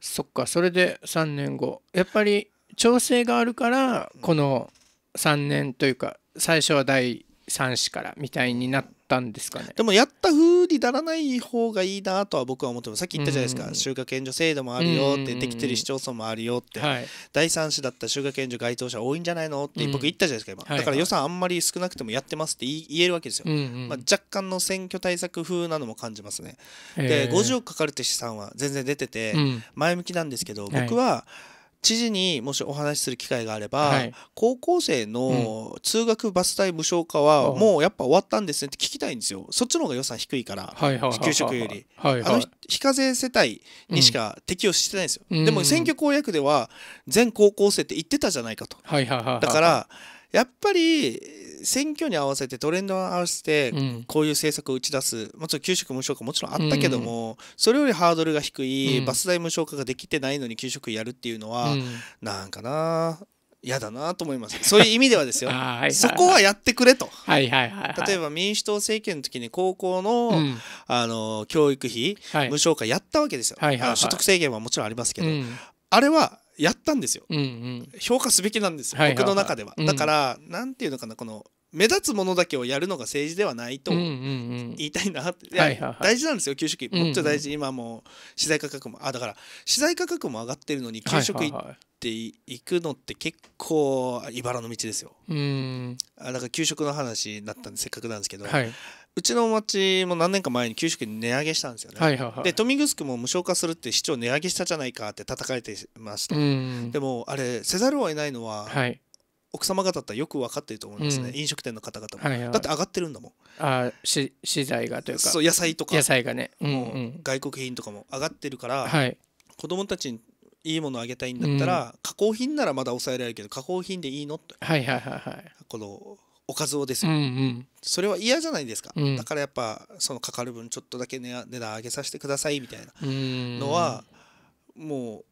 そっかそれで3年後やっぱり調整があるからこの3年というか最初は第三子からみたいになったんですかねでもやった風にならない方がいいなとは僕は思ってますさっき言ったじゃないですか、うんうん、就学援助制度もあるよって、できてる市町村もあるよって、はい、第三子だったら就学援助該当者多いんじゃないのって僕言ったじゃないですか今、うん、だから予算あんまり少なくてもやってますって言えるわけですよ、うんうん、まあ、若干の選挙対策風なのも感じますねで50億かかるって資産は全然出てて前向きなんですけど僕は、はい知事にもしお話しする機会があれば、はい、高校生の通学バス代無償化はもうやっぱ終わったんですねって聞きたいんですよそっちの方が予算低いから、給食より、あの非課税世帯にしか適用してないんですよ、うん、でも選挙公約では全高校生って言ってたじゃないかと、だからやっぱり選挙に合わせてトレンドに合わせてこういう政策を打ち出すもちろん給食無償化もちろんあったけども、それよりハードルが低い、バス代無償化ができてないのに給食やるっていうのは、なんかな嫌だなと思いますそういう意味ではですよ そこはやってくれと、はいはい例えば民主党政権の時に高校のうん、あの教育費、はい、無償化やったわけですよ、はいは所得制限はもちろんありますけど、うん、あれはやったんですよ、うんうん、評価すべきなんですよ、はいはいはい、僕の中では、うん、だから何て言うのかなこの目立つものだけをやるのが政治ではないと言いたいなって、うんうんはいはい、大事なんですよ給食費もっちゃ大事、うんうん、今も資材価格もあだから資材価格も上がってるのに給食行っていくのって結構いばらの道ですよ、はいはいはい、あだから給食の話になったんでせっかくなんですけど、はいうちの町も何年か前に給食に値上げしたんですよね、はいはいはい、で豊見城も無償化するって市長値上げしたじゃないかって叩かれてましたでもあれせざるを得ないのは、はい、奥様方っらよく分かってると思いますね、うん、飲食店の方々も、はいはい、だって上がってるんだもんあし資材がというかそう野菜とか野菜がね、うんうん、もう外国品とかも上がってるから、はい、子供たちにいいものあげたいんだったら、うん、加工品ならまだ抑えられるけど加工品でいいのって、はいはいはいはい、このおかずをですよ、うんうん、それは嫌じゃないですか、うん、だからやっぱそのかかる分ちょっとだけ値段上げさせてくださいみたいなのはも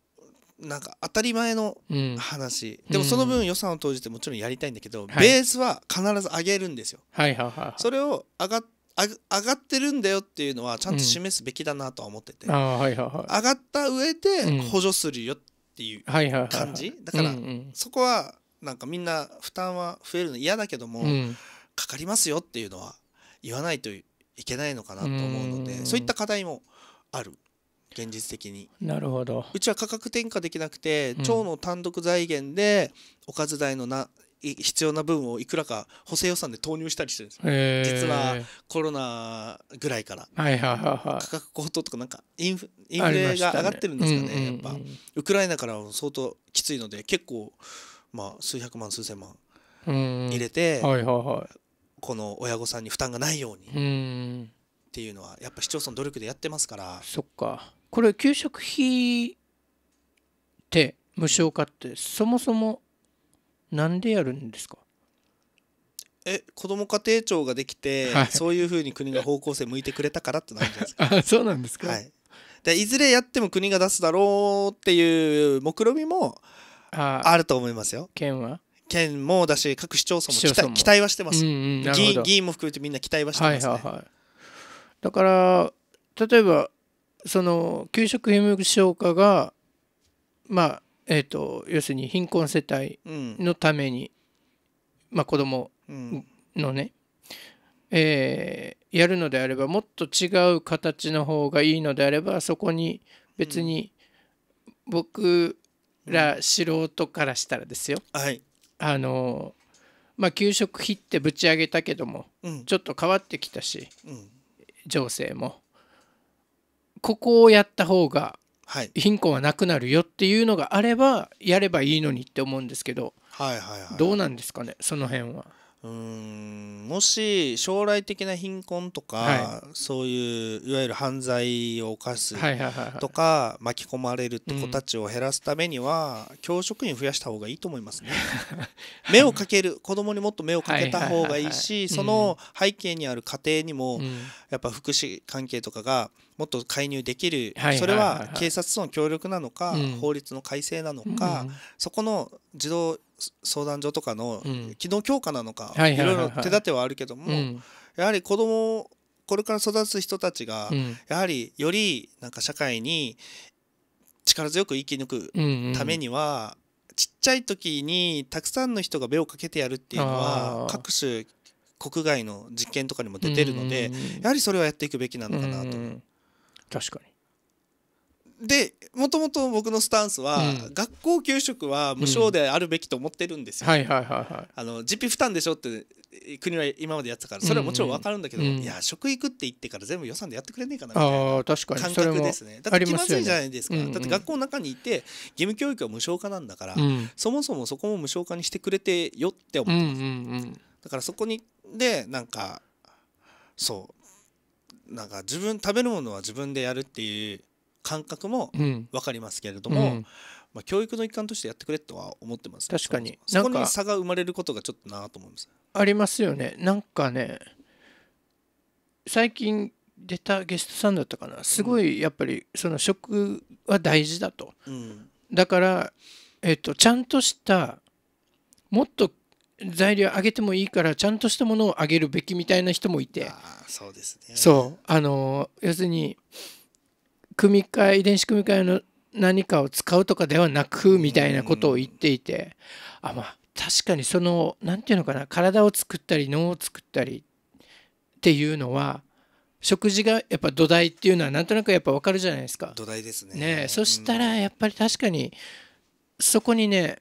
うなんか当たり前の話、うん、でもその分予算を投じてもちろんやりたいんだけど、うん、ベースは必ず上げるんですよ、はいそれを上が上がってるんだよっていうのはちゃんと示すべきだなとは思ってて、はいはいはい、上がった上で補助するよっていう感じ、だから、そこはなんかみんな負担は増えるの嫌だけども、うん、かかりますよっていうのは言わないといけないのかなと思うのでそういった課題もある現実的になるほどうちは価格転嫁できなくて、町の単独財源でおかず代のな必要な分をいくらか補正予算で投入したりしてるんですえー、実はコロナぐらいから、はいはいはいは価格高騰とかなんかインフインフレが上がってるんですかね、ねうんうん、やっぱウクライナから相当きついので結構まあ、数百万数千万入れて、はいはいはい、この親御さんに負担がないようにっていうのはやっぱ市町村努力でやってますからそっかこれ給食費って無償化ってそもそもなんでやるんですかえ子ども家庭庁ができて、はい、そういうふうに国が方向性向いてくれたからってなるんじゃないですか あそうなんですか、はい、でいずれやっても国が出すだろうっていう目論見みもあると思いますよ。県は県もだし各市町村も期待期待はしてます、うんうん、議員議員も含めてみんな期待はしてます、ねはいはいはい、だから例えばその給食費無償化がまあえーと、要するに貧困世帯のために、うん、まあ、子供のね、うん、えー、やるのであればもっと違う形の方がいいのであればそこに別に僕ら素人からしたらですよ、はい、あのまあ給食費ってぶち上げたけども、うん、ちょっと変わってきたし、うん、情勢もここをやった方が貧困はなくなるよっていうのがあればやればいいのにって思うんですけど、はいどうなんですかねその辺は。うんもし将来的な貧困とか、はい、そういういわゆる犯罪を犯すとか、巻き込まれる子たちを減らすためには、うん、教職員増やした方がいいと思いますね 目をかける子供にもっと目をかけた方がいいし、その背景にある家庭にも、うん、やっぱ福祉関係とかがもっと介入できる、それは警察との協力なのか、うん、法律の改正なのか、そこの児童相談所とかの機能強化なのか、いろいろ手立てはあるけども、やはり子供これから育つ人たちが、やはりよりなんか社会に力強く生き抜くためには、ちっちゃい時にたくさんの人が目をかけてやるっていうのは各種国外の実験とかにも出てるので、やはりそれはやっていくべきなのかなと。確かにでもともと僕のスタンスは、うん、学校給食は無償であるべきと思ってるんですよ。実費負担でしょって国は今までやってたからそれはもちろん分かるんだけど、うんうん、いや食育って言ってから全部予算でやってくれねえかなみたいな感覚ですね。だって気まずいじゃないですか、うんうん、だって学校の中にいて義務教育は無償化なんだから、うん、そもそもそこも無償化にしてくれてよって思ってます。うんうんうん、だからそこにでなんかそうなんか自分食べるものは自分でやるっていう感覚も分かりますけれども、うん、まあ、教育の一環としてやってくれとは思ってます、確かにそこに差が生まれることがちょっとなと思いますありますよねなんかね最近出たゲストさんだったかなすごいやっぱりその食は大事だと、うん、だから、えーと、ちゃんとしたもっと材料上げてもいいからちゃんとしたものを上げるべきみたいな人もいてあそうですねそうあの要するに、組み換え遺伝子組み換えの何かを使うとかではなくみたいなことを言っていて、うん、あまあ確かにその何て言うのかな体を作ったり脳を作ったりっていうのは食事がやっぱ土台っていうのはなんとなくやっぱ分かるじゃないですか。土台ですねね、そしたらやっぱり確かにそこにね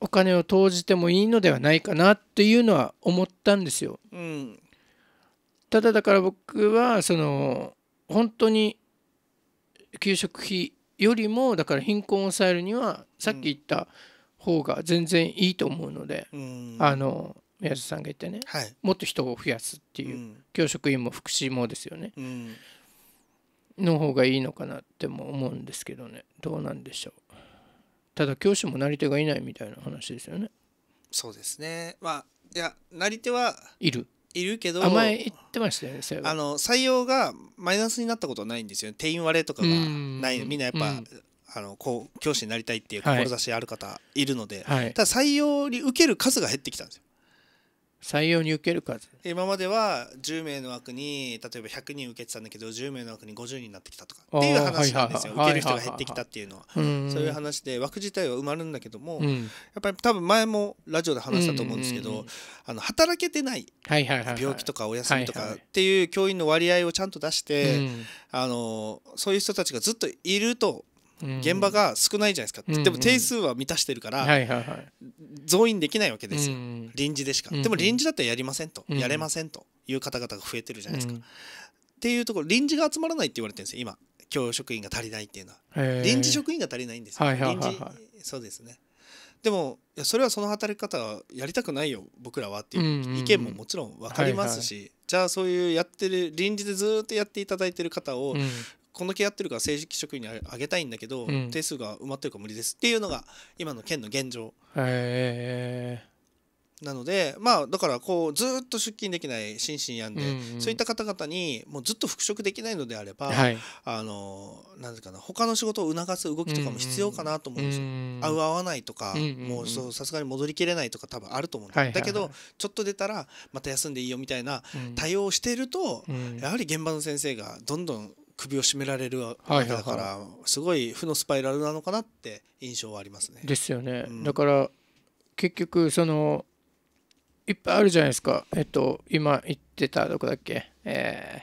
お金を投じてもいいのではないかなっていうのは思ったんですよ。うん、ただだから僕はその本当に給食費よりもだから貧困を抑えるにはさっき言った方が全然いいと思うので、うん、あの宮津さんが言ってね、はい、もっと人を増やすっていう、うん、教職員も福祉もですよね、うん、の方がいいのかなっても思うんですけどねどうなんでしょうただ教師もなり手がいないみたいな話ですよねそうですねまあいやなり手はいるいるけど前言ってましたよねあの採用がマイナスになったことはないんですよ定員割れとかがないみんなやっぱ、うん、あのこう教師になりたいっていう志ある方いるので、はい、ただ採用に受ける数が減ってきたんですよ採用に受ける数今までは10名の枠に例えば100人受けてたんだけど10名の枠に50人になってきたとかっていう話なんですよ、はいはい、受ける人が減ってきたっていうのは、はいはい、そういう話で枠自体は埋まるんだけども、うん、やっぱり多分前もラジオで話したと思うんですけど、うんうんうん、あの働けてない,、病気とかお休みとかっていう教員の割合をちゃんと出して、はいはい、あのそういう人たちがずっといると現場が少ないじゃないですか、うんうん、でも定数は満たしてるから、増員できないわけですよ、臨時でしか、でも臨時だったらやりませんと、やれませんという方々が増えてるじゃないですか、っていうところ臨時が集まらないって言われてるんですよ今教職員が足りないっていうのは臨時職員が足りないんですよ、臨時そうですねでもそれはその働き方はやりたくないよ僕らはっていう意見ももちろん分かりますし、じゃあそういうやってる臨時でずっとやっていただいてる方をこのけやってるから正治職員にあげたいんだけど、うん、定数が埋まってるか無理ですっていうのが今の県の現状。へなのでまあだからこうずっと出勤できない心身病んで、うんうん、そういった方々にもうずっと復職できないのであれば、はい、あのなんかな他の仕事を促す動きとかも必要かなと思うんですよ。うんうん、合う合わないとか、うんうん、もうさすがに戻りきれないとか多分あると思うんだはいはいはい、だけどちょっと出たらまた休んでいいよみたいな対応をしていると、うん、やはり現場の先生がどんどん首を絞められるわけだから、すごい負のスパイラルなのかなって印象はありますね。ですよね。うん、だから結局そのいっぱいあるじゃないですか。えっと今言ってたどこだっけ？え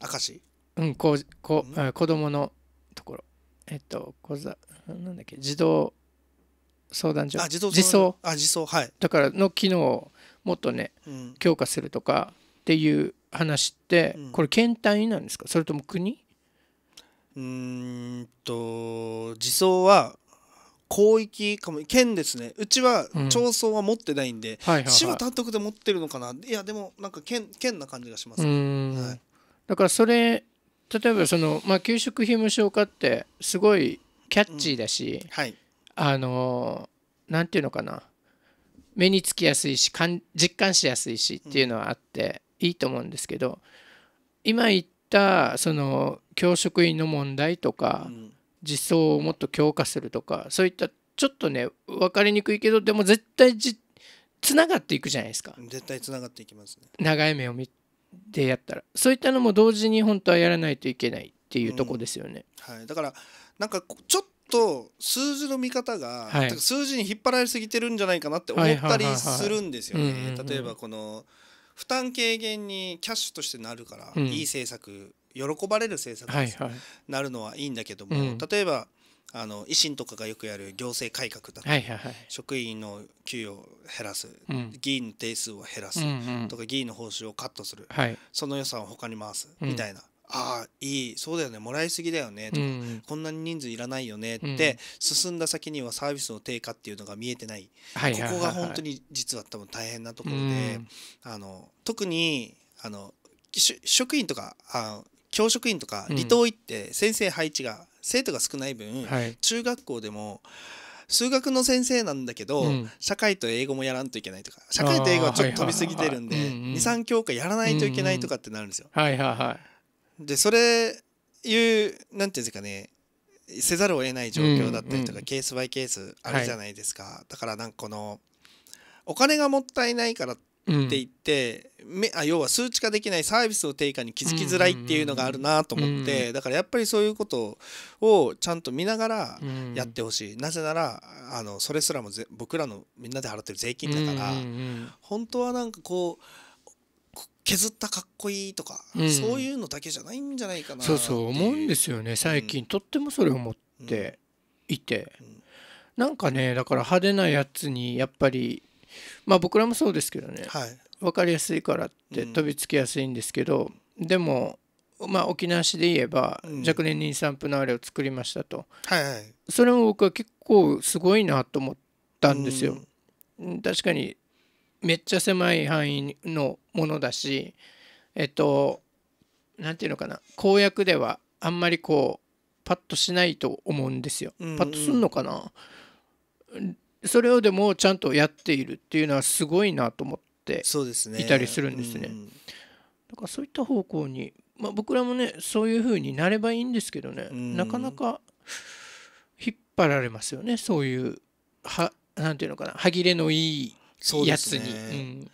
ー、赤石。うんこうこう、ん、子供のところえっとこ座なんだっけ児童相談所。あ児童児相。あ児相はい。だからの機能をもっとね、うん、強化するとかっていう話ってこれ県単位なんですか、それとも国うんと自走は広域かも県ですねうちは町村は持ってないんで、うんはいはいはい、市は単独で持ってるのかないやでもなんか県県な感じがします、ねはい、だからそれ例えばその、まあ、給食費無償化ってすごいキャッチーだし、うんはい、あのなんていうのかな目につきやすいしかん実感しやすいしっていうのはあって、いいと思うんですけど今言ったその教職員の問題とか、実装をもっと強化するとかそういったちょっとね分かりにくいけどでも絶対じつながっていくじゃないですか絶対つながっていきますね長い目を見てやったらそういったのも同時に本当はやらないといけないっていうとこですよね、うん、はい、だからなんかちょっと数字の見方が、はい、数字に引っ張られすぎてるんじゃないかなって思ったりするんですよね。例えばこの、負担軽減にキャッシュとしてなるから、うん、いい政策喜ばれる政策になるのはいいんだけども、はいはい、例えばあの維新とかがよくやる行政改革だとか、はいはいはい、職員の給与を減らす、うん、議員の定数を減らす、うんうん、とか議員の報酬をカットする、はい、その予算を他に回す、みたいなああいいそうだよねもらいすぎだよねとか、うん、こんなに人数いらないよねって、うん、進んだ先にはサービスの低下っていうのが見えてないはい、ここが本当に実は多分大変なところで、うん、あの特にあの職員とかあ教職員とか離島行って先生配置が、生徒が少ない分、はい、中学校でも数学の先生なんだけど、うん、社会と英語もやらんといけないとか社会と英語はちょっと飛びすぎてるんで二3はいはい、教科やらないといけないとかってなるんですよ。はいはいはいでそれいうなんていうんですかねせざるを得ない状況だったりとか、うんうん、ケースバイケースあるじゃないですか、はい、だからなんかこのお金がもったいないからって言って、うん、あ要は数値化できないサービスの低下に気づきづらいっていうのがあるなと思って、うんうん、だからやっぱりそういうことをちゃんと見ながらやってほしい、うん、なぜならあのそれすらも僕らのみんなで払ってる税金だから、うんうんうん、本当はなんかこう削ったかっこいいとか、うん、そういうのだけじゃないんじゃないかなそうそう思うんですよね最近、うん、とってもそれを思っていて、うん、なんかねだから派手なやつにやっぱりまあ僕らもそうですけどね、はい、分かりやすいからって飛びつきやすいんですけど、でもまあ、沖縄市で言えば、若年妊産プナーレを作りましたと、はいはい、それも僕は結構すごいなと思ったんですよ。確かにめっちゃ狭い範囲のものだしえっと何て言うのかな公約ではあんまりこうパッとしないと思うんですよ。うんうん、パッとすんのかなそれをでもちゃんとやっているっていうのはすごいなと思っていたりするんですね。すねうん、だからそういった方向に、まあ、僕らもねそういう風になればいいんですけどね、うん、なかなか引っ張られますよねそういうはなていうのかな歯切れのいいやつに。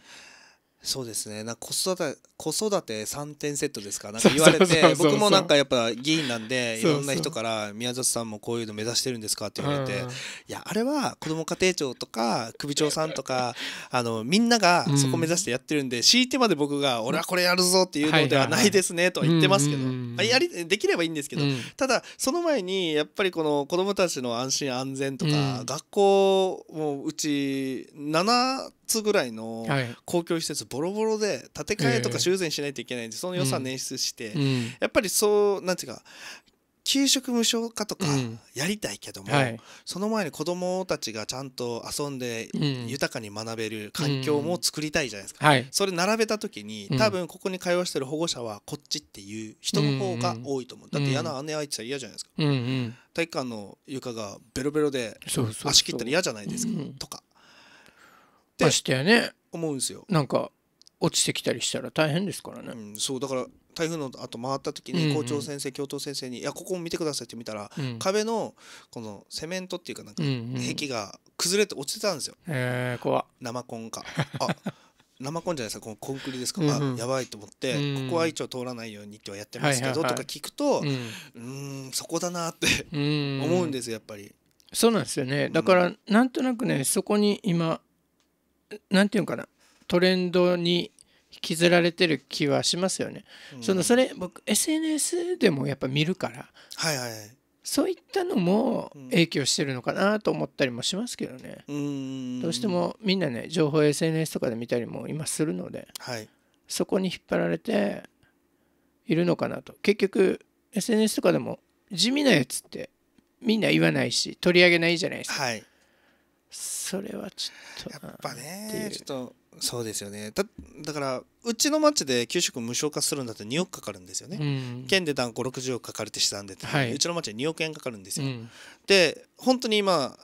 そうですねな子育て子育て3点セットですかなんか言われて僕もなんかやっぱ議員なんでいろんな人から「宮里さんもこういうの目指してるんですか?」って言われて、いやあれは子ども家庭庁とか首長さんとか あのみんながそこ目指してやってるんで、強いてまで僕が「俺はこれやるぞ」っていうのではないですねとは言ってますけど、やりできればいいんですけど、ただその前にやっぱりこの子どもたちの安心安全とか、学校もううち7つぐらいの公共施設ボロボロで建て替えとか修繕しないといけないんで、その予算捻出して、やっぱりそうなんていうか給食無償化とかやりたいけども、うんはい、その前に子どもたちがちゃんと遊んで豊かに学べる環境も作りたいじゃないですか、うんはい、それ並べた時に多分ここに通わしてる保護者はこっちっていう人の方が多いと思うだって嫌な姉あいつは嫌じゃないですか、うんうん、体育館の床がベロベロで足切ったら嫌じゃないですか、とかましてね思うんですよなんか落ちてきたりしたら大変ですからね、うん、そうだから台風の後回った時に校長先生、うんうん、教頭先生に「いやここも見てください」って見たら、うん、壁のこのセメントっていうかなんか壁が崩れて落ちてたんですよ。へ、うん、怖生コンか。あ 生コンじゃないですかこのコンクリですか、うんうん、やばいと思って、うん、ここは一応通らないようにってはやってますけど、はいはいはい、とか聞くとうんそこだなって 思うんですやっぱり。そうなんですよねだから、なんとなくねそこに今何て言うのかなトレンドに引きずられてる気はしますよね。うん、そのそれ僕 SNS でもやっぱ見るから、はいはい、そういったのも影響してるのかなと思ったりもしますけどね。うんどうしてもみんなね情報 SNS とかで見たりも今するので、はい、そこに引っ張られているのかなと結局 SNS とかでも地味なやつってみんな言わないし取り上げないじゃないですか。はいそれはちょっとやっぱねちょっとそうですよねだだからうちの町で給食無償化するんだって2億かかるんですよね、うん、県で単五6 0億かかるって試算で、はい、うちの町は2億円かかるんですよ、うん、で本当に今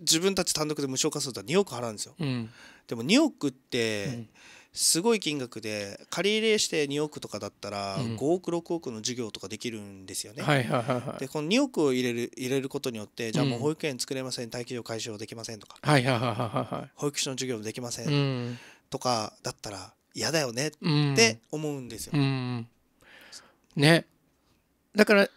自分たち単独で無償化すると2億払うんですよ、うん、でも2億って、うんすごい金額で借り入れして2億とかだったら5億6億の授業とかできるんですよね。でこの2億を入れる入れることによってじゃあもう保育園作れません待機所解消できませんとか保育士の授業もできませんとかだったら嫌だよねって思うんですよ。ねだから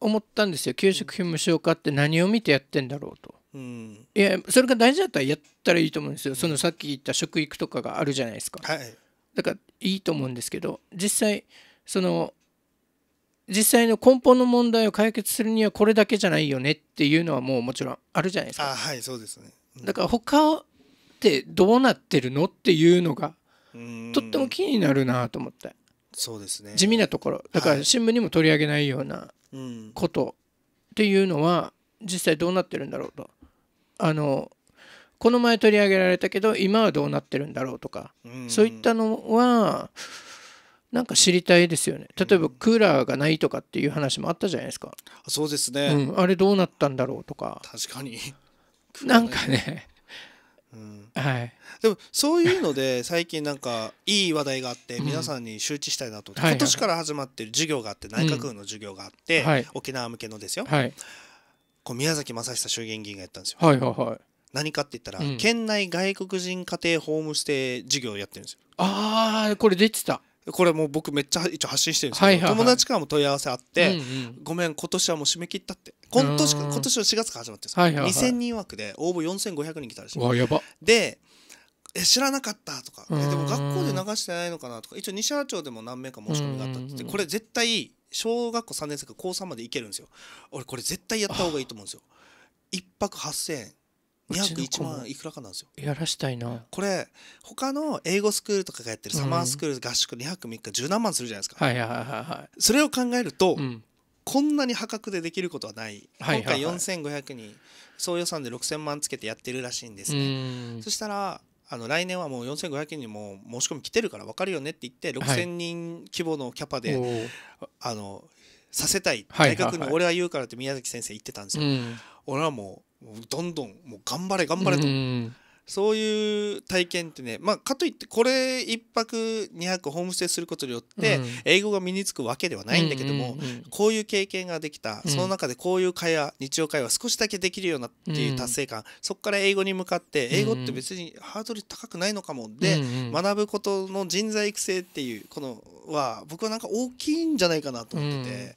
思ったんですよ給食費無償化って何を見てやってんだろうと。うん、いやそれが大事だったらやったらいいと思うんですよ、そのさっき言った食育とかがあるじゃないですか、はい、だからいいと思うんですけど実際その実際の根本の問題を解決するにはこれだけじゃないよねっていうのはもうもちろんあるじゃないですかはいそうですね、うん、だから他ってどうなってるのっていうのがとっても気になるなと思ってそうですね地味なところだから新聞にも取り上げないようなことっていうのは実際どうなってるんだろうとあのこの前取り上げられたけど今はどうなってるんだろうとか、そういったのはなんか知りたいですよね例えばクーラーがないとかっていう話もあったじゃないですか、うん、そうですね、うん、あれどうなったんだろうとか確かになんかね、うん、はいでもそういうので 最近なんかいい話題があって皆さんに周知したいなと今年から始まってる授業があって内閣府の授業があって、沖縄向けのですよ、はい、こう宮崎正久衆議院議員がやったんですよ。はいはいはい。何かって言ったら、うん、県内外国人家庭ホームステイ事業をやってるんですよ。ああこれ出てた。これもう僕めっちゃ一応発信してるんですけど、はいはいはい、友達からも問い合わせあって、うんうん、ごめん今年はもう締め切ったって今年今年は4月から始まってるんはいはいはい、2000人枠で応募4500人来たらしいやばでえ知らなかったとかえでも学校で流してないのかなとか一応西原町でも何名か申し込みがあったってこれ絶対小学校3年生から高3まで行けるんですよ俺これ絶対やった方がいいと思うんですよ1泊8000円2泊1万いくらかなんですよやらしたいなこれ他の英語スクールとかがやってるサマースクール合宿2泊3日十何万するじゃないですか、はいはいはいはいそれを考えると、うん、こんなに破格でできることはない、今回4500人総予算で6000万つけてやってるらしいんですねそしたらあの来年はもう4500人も申し込み来てるから分かるよねって言って6000人規模のキャパで、はい、あのさせたい大学に俺は言うからって宮崎先生言ってたんですよ。はいはいはい、俺はもうどんどんもう頑張れ頑張れと。そういう体験ってね、まあ、かといってこれ1泊2泊ホームステイすることによって英語が身につくわけではないんだけども、こういう経験ができた、その中でこういう会話日常会話少しだけできるようなっていう達成感、そこから英語に向かって英語って別にハードル高くないのかもで、学ぶことの人材育成っていうこのは僕はなんか大きいんじゃないかなと思ってて。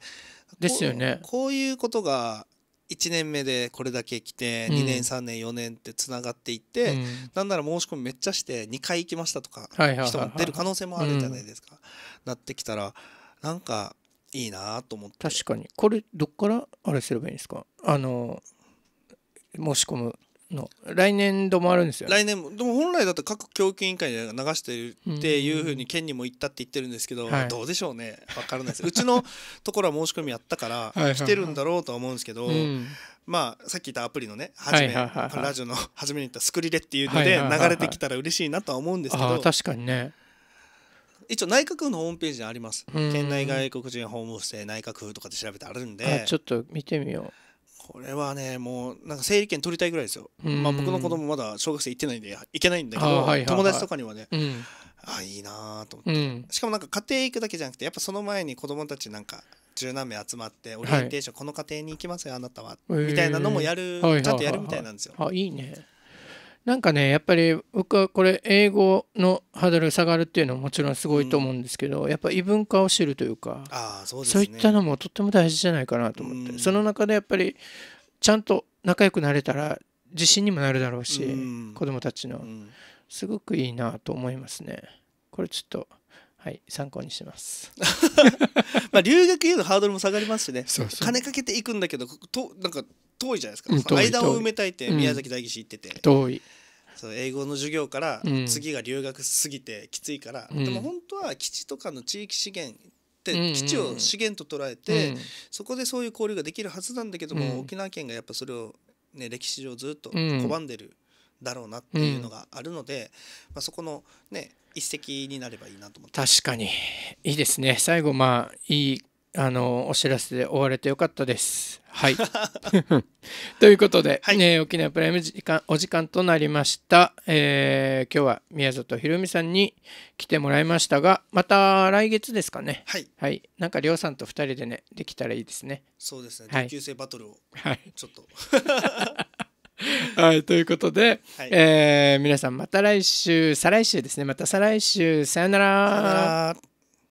ですよねこういうことが1年目でこれだけ来て2年3年4年ってつながっていって、うん、なんなら申し込みめっちゃして2回行きましたとか人が出る可能性もあるじゃないですか、なってきたらなんかいいなと思って確かにこれどっからあれすればいいんですかあの申し込むの来年度もあるんですよ来年もでも本来だと各教育委員会で流してるっていうふうに県にも行ったって言ってるんですけど、どうでしょうね分からないですうちのところは申し込みやったから来てるんだろうとは思うんですけど、まあ、さっき言ったアプリのね初め、ラジオの初めに言ったスクリレっていうので流れてきたら嬉しいなとは思うんですけど、確かにね一応内閣府のホームページにあります県内外国人ホームステイ内閣府とかで調べてあるんでちょっと見てみようこれはねもうなんか整理券取りたいぐらいですよ、まあ、僕の子供まだ小学生行ってないんで行けないんだけど、はいはいはい、友達とかにはね、うん、あいいなと思って、うん、しかもなんか家庭行くだけじゃなくてやっぱその前に子供たちなんか十何名集まってオリエンテーション、はい、この家庭に行きますよあなたは、みたいなのもやる、ちゃんとやるみたいなんですよ。あいいねなんかねやっぱり僕はこれ英語のハードル下がるっていうのはもちろんすごいと思うんですけど、うん、やっぱ異文化を知るというかあそう、ね、そういったのもとっても大事じゃないかなと思って、うん、その中でやっぱりちゃんと仲良くなれたら自信にもなるだろうし、うん、子供たちの、うん、すごくいいなと思いますねこれちょっとはい参考にしてます まあ留学へのハードルも下がりますしね金かけていくんだけどとなんか遠いじゃないですか、うん、間を埋めたいって宮崎大義士行ってて、遠いそう英語の授業から次が留学すぎてきついから、でも本当は基地とかの地域資源っ基地を資源と捉えて、うん、そこでそういう交流ができるはずなんだけども、うん、沖縄県がやっぱそれを、ね、歴史上ずっと拒んでるだろうなっていうのがあるので、うん、まあ、そこの、ね、一石になればいいなと思って確かにいいですね最後まあいいあのお知らせで終われてよかったです。はい、ということで、はい、え沖縄プライム時間お時間となりました、えー、今日は宮里ひろみさんに来てもらいましたがまた来月ですかねはい、はい、なんか亮さんと2人でねできたらいいですねそうですね同級生バトルを、はい、ちょっと はい、ということで、はい、えー、皆さんまた来週再来週ですねまた再来週さよなら